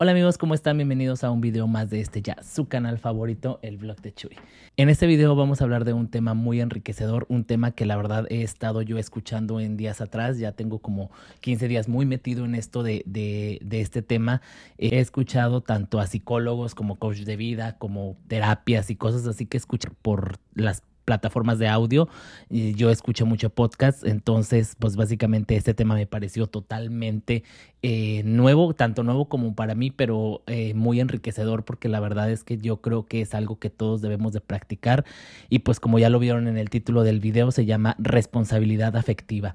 Hola amigos, ¿cómo están? Bienvenidos a un video más de este ya, su canal favorito, el blog de Chuy. En este video vamos a hablar de un tema muy enriquecedor, un tema que la verdad he estado yo escuchando en días atrás, ya tengo como 15 días muy metido en esto de, este tema. He escuchado tanto a psicólogos como coach de vida, como terapias y cosas así que escucho por las plataformas de audio. Yo escucho mucho podcast, entonces pues básicamente este tema me pareció totalmente eh, nuevo, tanto nuevo como para mí, pero eh, muy enriquecedor porque la verdad es que yo creo que es algo que todos debemos de practicar y pues como ya lo vieron en el título del video se llama responsabilidad afectiva.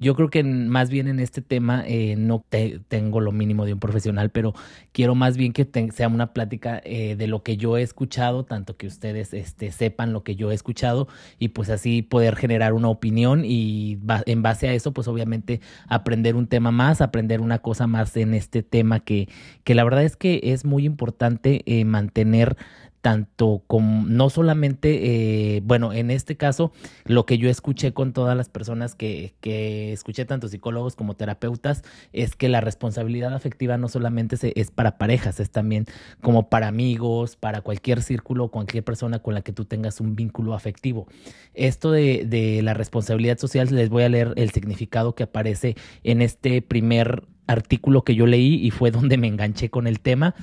Yo creo que más bien en este tema eh, no tengo lo mínimo de un profesional, pero quiero más bien que sea una plática de lo que yo he escuchado, tanto que ustedes este, sepan lo que yo he escuchado y pues así poder generar una opinión y en base a eso pues obviamente aprender un tema más, aprender una cosa más en este tema que, que la verdad es que es muy importante eh, mantener tanto como no solamente, eh, bueno, en este caso, lo que yo escuché con todas las personas que, que escuché, tanto psicólogos como terapeutas, es que la responsabilidad afectiva no solamente es para parejas, es también como para amigos, para cualquier círculo, cualquier persona con la que tú tengas un vínculo afectivo. Esto de, de la responsabilidad social, les voy a leer el significado que aparece en este primer artículo que yo leí y fue donde me enganché con el tema.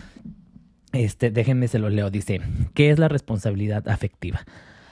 Este, déjenme se lo leo. Dice, ¿qué es la responsabilidad afectiva?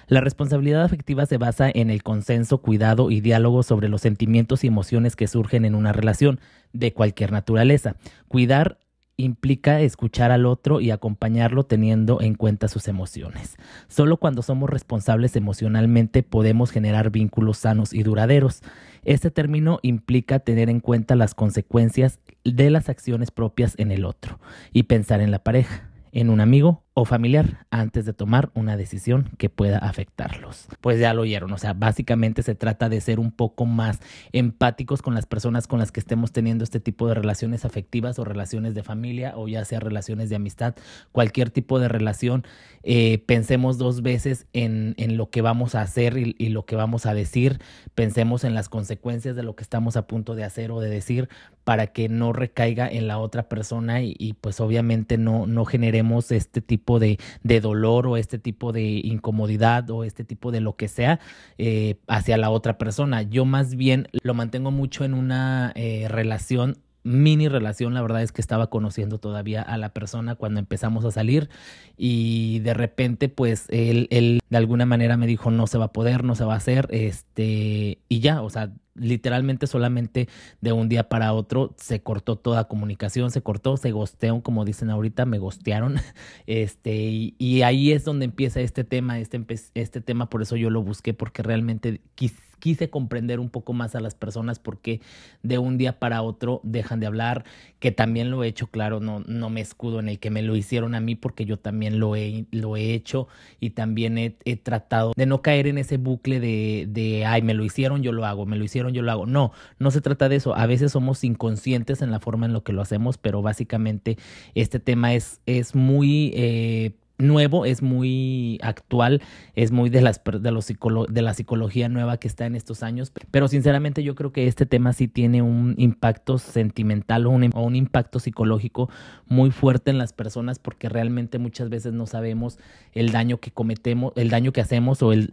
La responsabilidad afectiva se basa en el consenso, cuidado y diálogo sobre los sentimientos y emociones que surgen en una relación de cualquier naturaleza. Cuidar implica escuchar al otro y acompañarlo teniendo en cuenta sus emociones. Solo cuando somos responsables emocionalmente podemos generar vínculos sanos y duraderos. Este término implica tener en cuenta las consecuencias de las acciones propias en el otro y pensar en la pareja, en un amigo o familiar antes de tomar una decisión que pueda afectarlos. Pues ya lo oyeron, o sea, básicamente se trata de ser un poco más empáticos con las personas con las que estemos teniendo este tipo de relaciones afectivas o relaciones de familia o ya sea relaciones de amistad, cualquier tipo de relación, eh, pensemos dos veces en, lo que vamos a hacer y, lo que vamos a decir, pensemos en las consecuencias de lo que estamos a punto de hacer o de decir para que no recaiga en la otra persona y, pues obviamente no, no generemos este tipo de, dolor o este tipo de incomodidad o este tipo de lo que sea eh, hacia la otra persona. Yo más bien lo mantengo mucho en una eh, relación mini relación, la verdad es que estaba conociendo todavía a la persona cuando empezamos a salir y de repente pues él, él de alguna manera me dijo no se va a poder, no se va a hacer, este y ya, o sea, literalmente solamente de un día para otro se cortó toda comunicación, se cortó, se gosteó, como dicen ahorita, me gostearon. Este, y, ahí es donde empieza este tema, este, este tema, por eso yo lo busqué, porque realmente quis, quise comprender un poco más a las personas porque de un día para otro dejan de hablar, que también lo he hecho, claro, no, no me escudo en el que me lo hicieron a mí porque yo también lo he, lo he hecho y también he, tratado de no caer en ese bucle de, de, ay, me lo hicieron, yo lo hago, me lo hicieron, yo lo hago. No, no se trata de eso. A veces somos inconscientes en la forma en la que lo hacemos, pero básicamente este tema es, es muy... Eh, nuevo, es muy actual, es muy de, las, de, los de la psicología nueva que está en estos años, pero sinceramente yo creo que este tema sí tiene un impacto sentimental o un, impacto psicológico muy fuerte en las personas porque realmente muchas veces no sabemos el daño que cometemos, el daño que hacemos o el...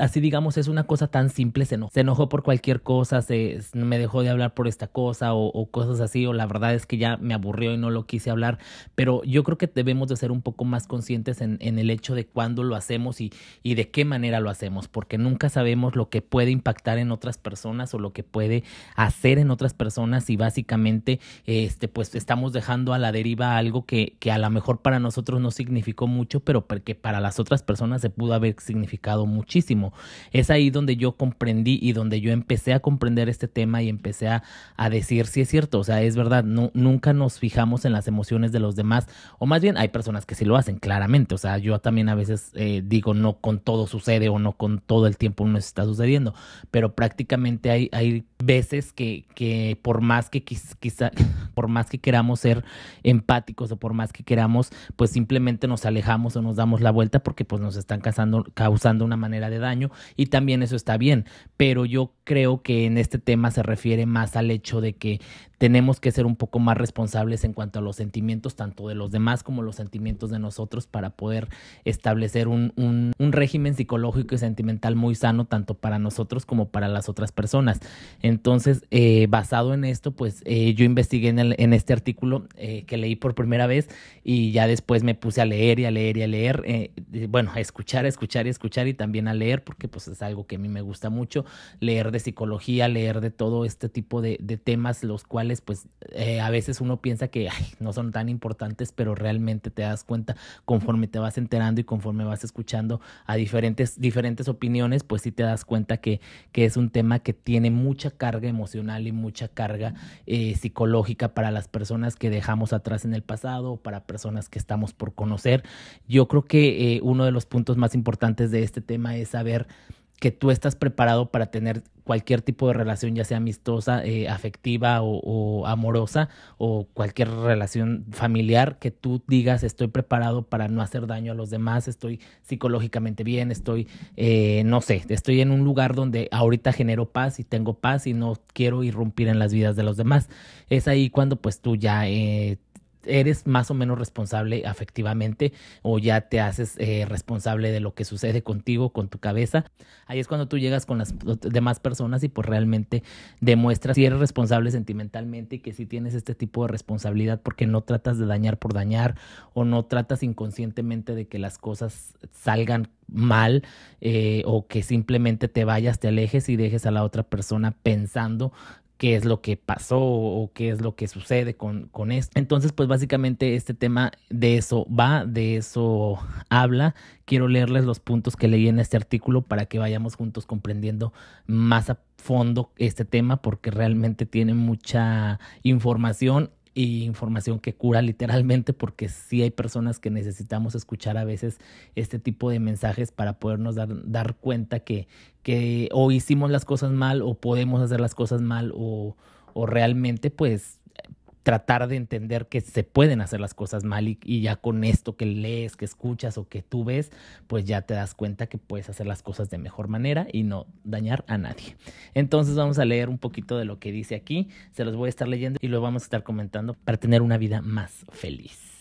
así digamos, es una cosa tan simple, se enojó, se enojó por cualquier cosa, se, me dejó de hablar por esta cosa o, o cosas así, o la verdad es que ya me aburrió y no lo quise hablar, pero yo creo que debemos de ser un poco más conscientes en, el hecho de cuándo lo hacemos y, de qué manera lo hacemos, porque nunca sabemos lo que puede impactar en otras personas o lo que puede hacer en otras personas y básicamente este, pues estamos dejando a la deriva algo que, a lo mejor para nosotros no significó mucho, pero que para las otras personas se pudo haber significado muchísimo. Es ahí donde yo comprendí y donde yo empecé a comprender este tema y empecé a, decir si es cierto, o sea, es verdad, no, nunca nos fijamos en las emociones de los demás, o más bien hay personas que sí lo hacen, claramente. O sea, yo también a veces eh, digo, no con todo sucede o no con todo el tiempo uno está sucediendo, pero prácticamente hay, hay veces que, por más que quizá, por más que queramos ser empáticos o por más que queramos, pues simplemente nos alejamos o nos damos la vuelta porque pues nos están causando una manera de daño y también eso está bien, pero yo creo que en este tema se refiere más al hecho de que tenemos que ser un poco más responsables en cuanto a los sentimientos tanto de los demás como los sentimientos de nosotros para poder establecer un, régimen psicológico y sentimental muy sano tanto para nosotros como para las otras personas. Entonces, eh, basado en esto, pues eh, yo investigué en, este artículo eh, que leí por primera vez y ya después me puse a leer y a leer y a leer, bueno, a escuchar, a escuchar y escuchar y también a leer porque pues es algo que a mí me gusta mucho, leer de psicología, leer de todo este tipo de, temas, los cuales pues a veces uno piensa que no son tan importantes, pero realmente te das cuenta conforme te vas enterando y conforme vas escuchando a diferentes, diferentes opiniones, pues sí te das cuenta que, es un tema que tiene mucha carga emocional y mucha carga eh, psicológica para las personas que dejamos atrás en el pasado o para personas que estamos por conocer. Yo creo que eh, uno de los puntos más importantes de este tema es saber que tú estás preparado para tener cualquier tipo de relación, ya sea amistosa, eh, afectiva o, amorosa, o cualquier relación familiar, que tú digas estoy preparado para no hacer daño a los demás, estoy psicológicamente bien, estoy, eh, no sé, estoy en un lugar donde ahorita genero paz y tengo paz y no quiero irrumpir en las vidas de los demás. Es ahí cuando pues tú ya... Eh, eres más o menos responsable afectivamente o ya te haces eh, responsable de lo que sucede contigo, con tu cabeza. Ahí es cuando tú llegas con las demás personas y pues realmente demuestras si eres responsable sentimentalmente y que si tienes este tipo de responsabilidad porque no tratas de dañar por dañar o no tratas inconscientemente de que las cosas salgan mal eh, o que simplemente te vayas, te alejes y dejes a la otra persona pensando qué es lo que pasó o qué es lo que sucede con, esto. Entonces, pues básicamente este tema de eso va, de eso habla. Quiero leerles los puntos que leí en este artículo para que vayamos juntos comprendiendo más a fondo este tema porque realmente tiene mucha información y información que cura literalmente porque sí hay personas que necesitamos escuchar a veces este tipo de mensajes para podernos dar, dar cuenta que, que o hicimos las cosas mal o podemos hacer las cosas mal o, o realmente pues tratar de entender que se pueden hacer las cosas mal y, ya con esto que lees, que escuchas o que tú ves, pues ya te das cuenta que puedes hacer las cosas de mejor manera y no dañar a nadie. Entonces vamos a leer un poquito de lo que dice aquí, se los voy a estar leyendo y lo vamos a estar comentando para tener una vida más feliz.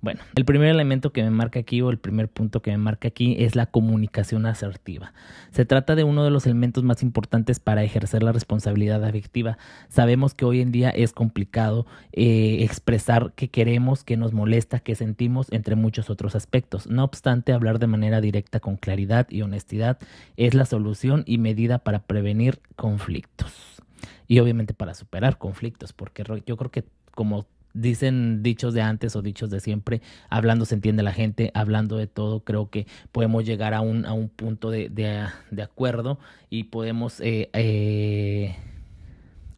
Bueno, el primer elemento que me marca aquí o el primer punto que me marca aquí es la comunicación asertiva. Se trata de uno de los elementos más importantes para ejercer la responsabilidad afectiva. Sabemos que hoy en día es complicado eh, expresar qué queremos, qué nos molesta, qué sentimos, entre muchos otros aspectos. No obstante, hablar de manera directa con claridad y honestidad es la solución y medida para prevenir conflictos. Y obviamente para superar conflictos, porque yo creo que como dicen dichos de antes o dichos de siempre, hablando se entiende la gente, hablando de todo, creo que podemos llegar a un, a un punto de, de, acuerdo y podemos... Eh, eh,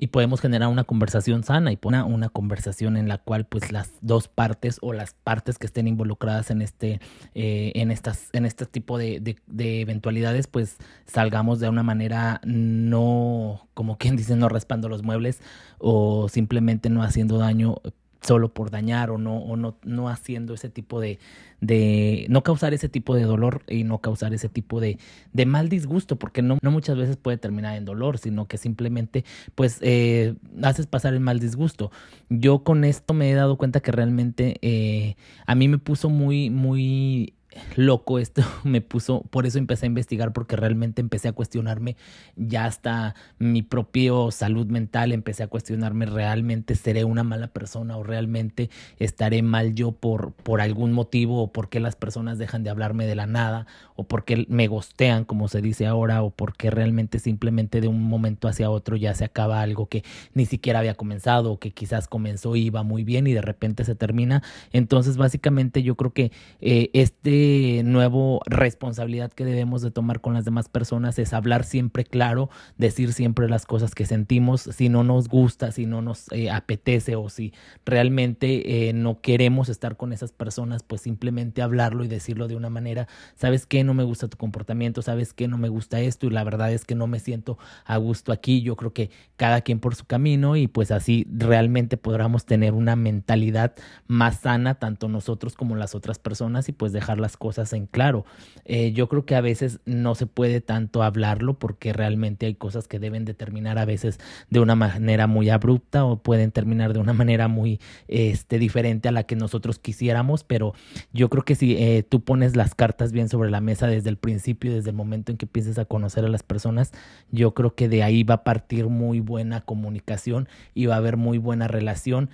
y podemos generar una conversación sana y una, una conversación en la cual pues las dos partes o las partes que estén involucradas en este eh, en estas en este tipo de, de, de, eventualidades pues salgamos de una manera no como quien dice no raspando los muebles o simplemente no haciendo daño solo por dañar o no, o no, no haciendo ese tipo de, de, no causar ese tipo de dolor y no causar ese tipo de, de mal disgusto, porque no, no muchas veces puede terminar en dolor, sino que simplemente pues eh, haces pasar el mal disgusto. Yo con esto me he dado cuenta que realmente eh, a mí me puso muy, muy loco esto me puso, por eso empecé a investigar, porque realmente empecé a cuestionarme ya hasta mi propio salud mental, empecé a cuestionarme realmente seré una mala persona o realmente estaré mal yo por, por algún motivo o por qué las personas dejan de hablarme de la nada o porque me gostean como se dice ahora o porque realmente simplemente de un momento hacia otro ya se acaba algo que ni siquiera había comenzado o que quizás comenzó y iba muy bien y de repente se termina. Entonces básicamente yo creo que eh, este este nuevo responsabilidad que debemos de tomar con las demás personas es hablar siempre claro, decir siempre las cosas que sentimos, si no nos gusta, si no nos eh, apetece o si realmente eh, no queremos estar con esas personas, pues simplemente hablarlo y decirlo de una manera, sabes que no me gusta tu comportamiento, sabes que no me gusta esto y la verdad es que no me siento a gusto aquí, yo creo que cada quien por su camino y pues así realmente podremos tener una mentalidad más sana, tanto nosotros como las otras personas y pues dejarlas cosas en claro. Eh, yo creo que a veces no se puede tanto hablarlo porque realmente hay cosas que deben determinar terminar a veces de una manera muy abrupta o pueden terminar de una manera muy este, diferente a la que nosotros quisiéramos, pero yo creo que si eh, tú pones las cartas bien sobre la mesa desde el principio, desde el momento en que empieces a conocer a las personas, yo creo que de ahí va a partir muy buena comunicación y va a haber muy buena relación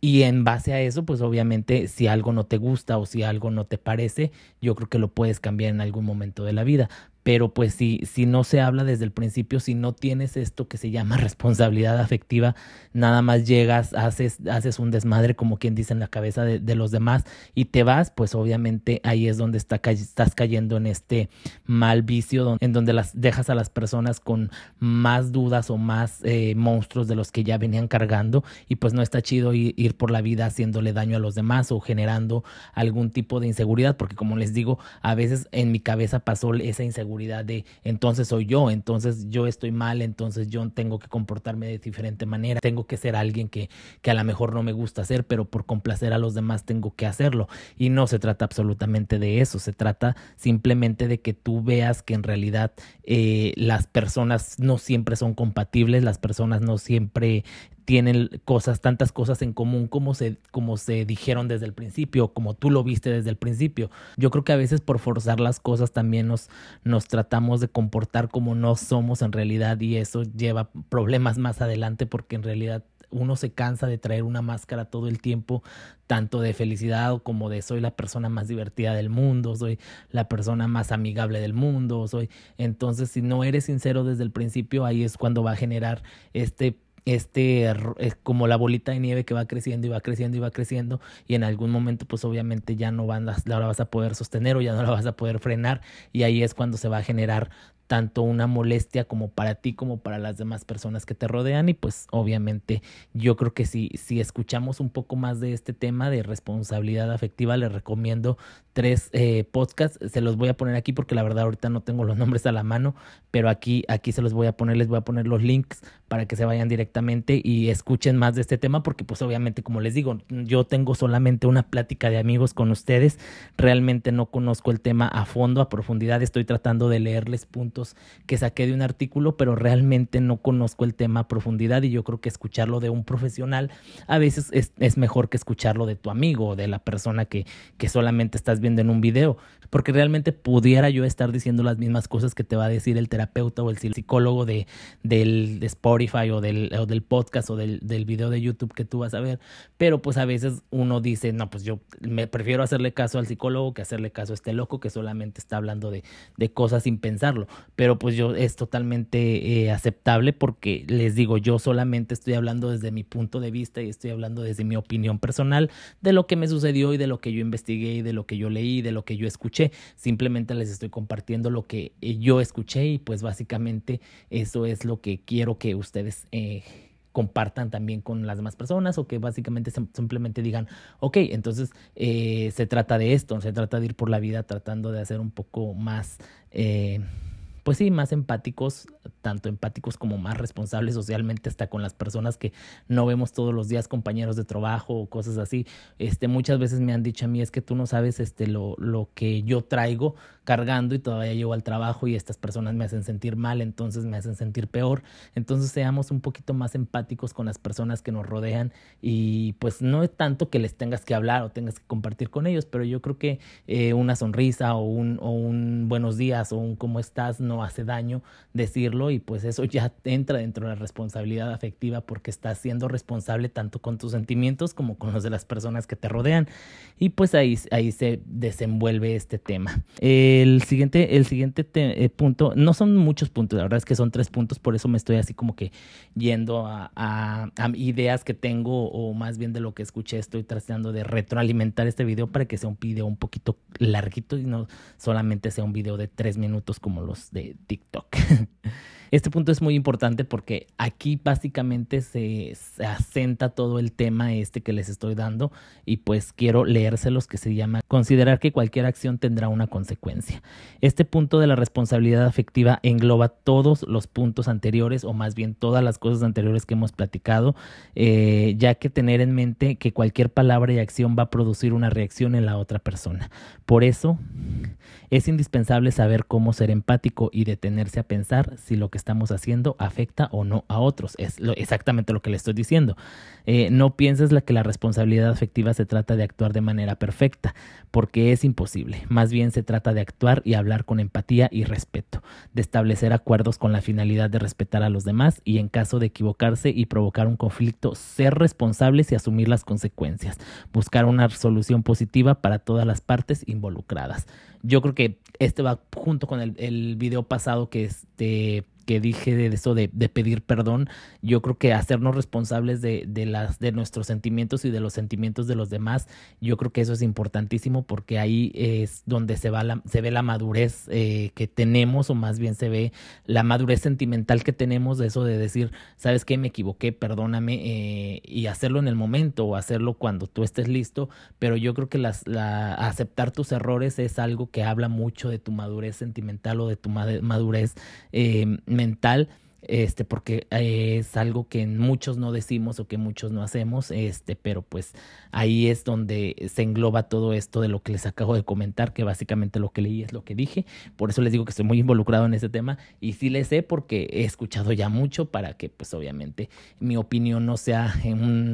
y en base a eso, pues obviamente si algo no te gusta o si algo no te parece, yo creo que lo puedes cambiar en algún momento de la vida pero pues si, si no se habla desde el principio, si no tienes esto que se llama responsabilidad afectiva, nada más llegas, haces, haces un desmadre, como quien dice, en la cabeza de, los demás y te vas, pues obviamente ahí es donde está, estás cayendo en este mal vicio, en donde las dejas a las personas con más dudas o más eh, monstruos de los que ya venían cargando y pues no está chido ir, ir por la vida haciéndole daño a los demás o generando algún tipo de inseguridad, porque como les digo, a veces en mi cabeza pasó esa inseguridad de entonces soy yo, entonces yo estoy mal, entonces yo tengo que comportarme de diferente manera, tengo que ser alguien que, a lo mejor no me gusta ser, pero por complacer a los demás tengo que hacerlo. Y no se trata absolutamente de eso, se trata simplemente de que tú veas que en realidad eh, las personas no siempre son compatibles, las personas no siempre tienen cosas, tantas cosas en común como se, como se dijeron desde el principio, como tú lo viste desde el principio. Yo creo que a veces por forzar las cosas también nos, nos tratamos de comportar como no somos en realidad y eso lleva problemas más adelante porque en realidad uno se cansa de traer una máscara todo el tiempo, tanto de felicidad como de soy la persona más divertida del mundo, soy la persona más amigable del mundo, soy. Entonces, si no eres sincero desde el principio, ahí es cuando va a generar este este es como la bolita de nieve que va creciendo y va creciendo y va creciendo y en algún momento pues obviamente ya no van la vas a poder sostener o ya no la vas a poder frenar y ahí es cuando se va a generar tanto una molestia como para ti como para las demás personas que te rodean y pues obviamente yo creo que si, si escuchamos un poco más de este tema de responsabilidad afectiva le recomiendo tres eh, podcasts. Se los voy a poner aquí porque la verdad ahorita no tengo los nombres a la mano, pero aquí, aquí se los voy a poner, les voy a poner los links para que se vayan directamente y escuchen más de este tema porque pues obviamente como les digo, yo tengo solamente una plática de amigos con ustedes, realmente no conozco el tema a fondo, a profundidad, estoy tratando de leerles puntos que saqué de un artículo, pero realmente no conozco el tema a profundidad y yo creo que escucharlo de un profesional a veces es, mejor que escucharlo de tu amigo o de la persona que, que solamente estás viendo en un video, porque realmente pudiera yo estar diciendo las mismas cosas que te va a decir el terapeuta o el psicólogo de, del Spotify o del, o del podcast o del, del, video de YouTube que tú vas a ver, pero pues a veces uno dice, no, pues yo me prefiero hacerle caso al psicólogo que hacerle caso a este loco que solamente está hablando de, de cosas sin pensarlo, pero pues yo es totalmente eh, aceptable porque les digo, yo solamente estoy hablando desde mi punto de vista y estoy hablando desde mi opinión personal de lo que me sucedió y de lo que yo investigué y de lo que yo leí, de lo que yo escuché simplemente les estoy compartiendo lo que eh, yo escuché y pues básicamente eso es lo que quiero que ustedes... Eh, compartan también con las demás personas o que básicamente simplemente digan, ok, entonces eh, se trata de esto, se trata de ir por la vida tratando de hacer un poco más pues sí, más empáticos, tanto empáticos como más responsables socialmente, hasta con las personas que no vemos todos los días, compañeros de trabajo o cosas así. Este, muchas veces me han dicho a mí, es que tú no sabes este, lo, que yo traigo cargando y todavía llego al trabajo y estas personas me hacen sentir mal, entonces me hacen sentir peor. Entonces seamos un poquito más empáticos con las personas que nos rodean y pues no es tanto que les tengas que hablar o tengas que compartir con ellos, pero yo creo que eh, una sonrisa o un, o un buenos días o un cómo estás no hace daño decirlo y pues eso ya entra dentro de la responsabilidad afectiva porque estás siendo responsable tanto con tus sentimientos como con los de las personas que te rodean y pues ahí, ahí se desenvuelve este tema. El siguiente, el siguiente eh, punto, no son muchos puntos, la verdad es que son tres puntos, por eso me estoy así como que yendo a, a ideas que tengo o más bien de lo que escuché, estoy tratando de retroalimentar este video para que sea un video un poquito larguito y no solamente sea un video de tres minutos como los de TikTok. Este punto es muy importante porque aquí básicamente se, asenta todo el tema este que les estoy dando y pues quiero leérselos que se llama considerar que cualquier acción tendrá una consecuencia. Este punto de la responsabilidad afectiva engloba todos los puntos anteriores o más bien todas las cosas anteriores que hemos platicado, eh, ya que tener en mente que cualquier palabra y acción va a producir una reacción en la otra persona. Por eso es indispensable saber cómo ser empático y detenerse a pensar si lo que estamos haciendo afecta o no a otros. Es exactamente lo que le estoy diciendo. Eh, no pienses que la responsabilidad afectiva se trata de actuar de manera perfecta, porque es imposible. Más bien se trata de actuar y hablar con empatía y respeto, de establecer acuerdos con la finalidad de respetar a los demás y en caso de equivocarse y provocar un conflicto, ser responsables y asumir las consecuencias. Buscar una solución positiva para todas las partes involucradas. Yo creo que este va junto con el, el video pasado que este que dije de eso de, pedir perdón, yo creo que hacernos responsables de, las, de nuestros sentimientos y de los sentimientos de los demás, yo creo que eso es importantísimo porque ahí es donde se, va se ve la madurez eh, que tenemos o más bien se ve la madurez sentimental que tenemos, de eso de decir, sabes qué, me equivoqué, perdóname eh, y hacerlo en el momento o hacerlo cuando tú estés listo, pero yo creo que las, la, aceptar tus errores es algo que habla mucho de tu madurez sentimental o de tu madurez eh, mental, este, porque eh, es algo que muchos no decimos o que muchos no hacemos, este, pero pues ahí es donde se engloba todo esto de lo que les acabo de comentar, que básicamente lo que leí es lo que dije, por eso les digo que estoy muy involucrado en ese tema y sí les sé porque he escuchado ya mucho para que pues obviamente mi opinión no sea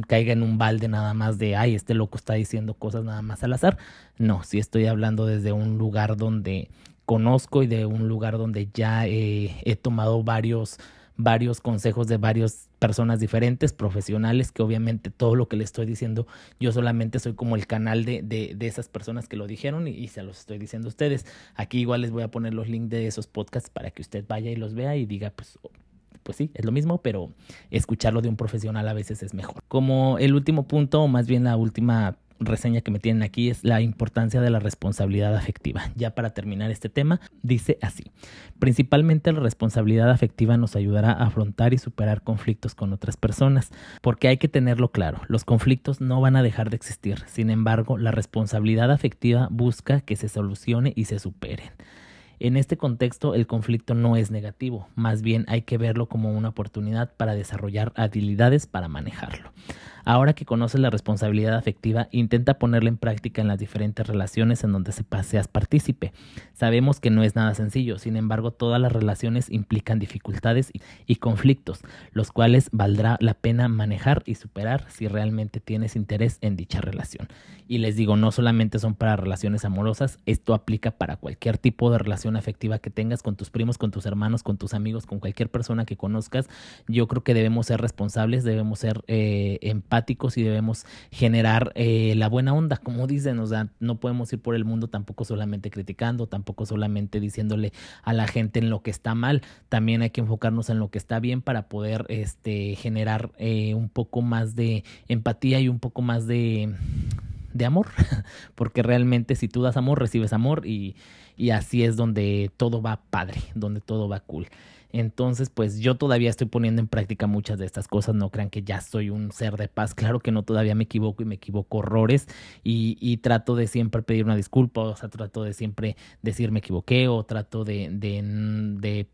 caiga en un balde nada más de, ay, este loco está diciendo cosas nada más al azar, no, sí estoy hablando desde un lugar donde conozco y de un lugar donde ya eh, he tomado varios, varios consejos de varias personas diferentes, profesionales, que obviamente todo lo que le estoy diciendo, yo solamente soy como el canal de, esas personas que lo dijeron y, se los estoy diciendo a ustedes. Aquí igual les voy a poner los links de esos podcasts para que usted vaya y los vea y diga, pues... Oh, pues sí, es lo mismo, pero escucharlo de un profesional a veces es mejor. Como el último punto, o más bien la última reseña que me tienen aquí es la importancia de la responsabilidad afectiva. Ya para terminar este tema, dice así, principalmente la responsabilidad afectiva nos ayudará a afrontar y superar conflictos con otras personas, porque hay que tenerlo claro, los conflictos no van a dejar de existir, sin embargo, la responsabilidad afectiva busca que se solucione y se superen. En este contexto, el conflicto no es negativo, más bien hay que verlo como una oportunidad para desarrollar habilidades para manejarlo. Ahora que conoces la responsabilidad afectiva, intenta ponerla en práctica en las diferentes relaciones en donde seas partícipe. Sabemos que no es nada sencillo, sin embargo, todas las relaciones implican dificultades y conflictos, los cuales valdrá la pena manejar y superar si realmente tienes interés en dicha relación. Y les digo, no solamente son para relaciones amorosas, esto aplica para cualquier tipo de relación afectiva que tengas con tus primos, con tus hermanos, con tus amigos, con cualquier persona que conozcas. Yo creo que debemos ser responsables, debemos ser en eh, empáticos y debemos generar eh, la buena onda, como dicen, o no podemos ir por el mundo tampoco solamente criticando, tampoco solamente diciéndole a la gente en lo que está mal, también hay que enfocarnos en lo que está bien para poder este, generar eh, un poco más de empatía y un poco más de amor, porque realmente si tú das amor, recibes amor y, y así es donde todo va padre, donde todo va cool. Entonces, pues yo todavía estoy poniendo en práctica muchas de estas cosas. No crean que ya soy un ser de paz. Claro que no, todavía me equivoco y me equivoco horrores. Y, y trato de siempre pedir una disculpa, o sea, trato de siempre decir me equivoqué o trato de,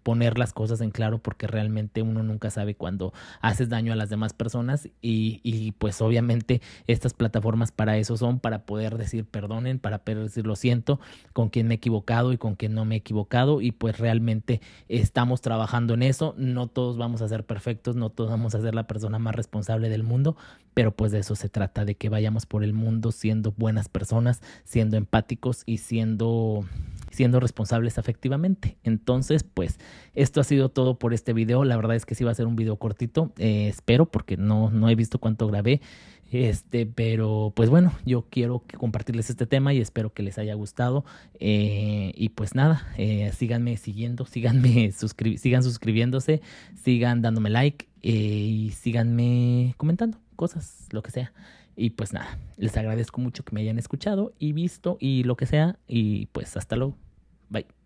poner las cosas en claro porque realmente uno nunca sabe cuando haces daño a las demás personas. Y, pues obviamente estas plataformas para eso son, para poder decir perdonen, para poder decir lo siento, con quien me he equivocado y con quien no me he equivocado. Y pues realmente estamos trabajando en eso. No todos vamos a ser perfectos, no todos vamos a ser la persona más responsable del mundo, pero pues de eso se trata, de que vayamos por el mundo siendo buenas personas, siendo empáticos y siendo siendo responsables afectivamente. Entonces, pues esto ha sido todo por este video. La verdad es que sí va a ser un video cortito, eh, espero, porque no, no he visto cuánto grabé. Este, pero pues bueno, yo quiero compartirles este tema y espero que les haya gustado. Eh, y pues nada, eh, síganme siguiendo, síganme sigan suscribiéndose, sigan dándome like eh, y síganme comentando cosas, lo que sea. Y pues nada, les agradezco mucho que me hayan escuchado y visto y lo que sea. Y pues hasta luego. Bye.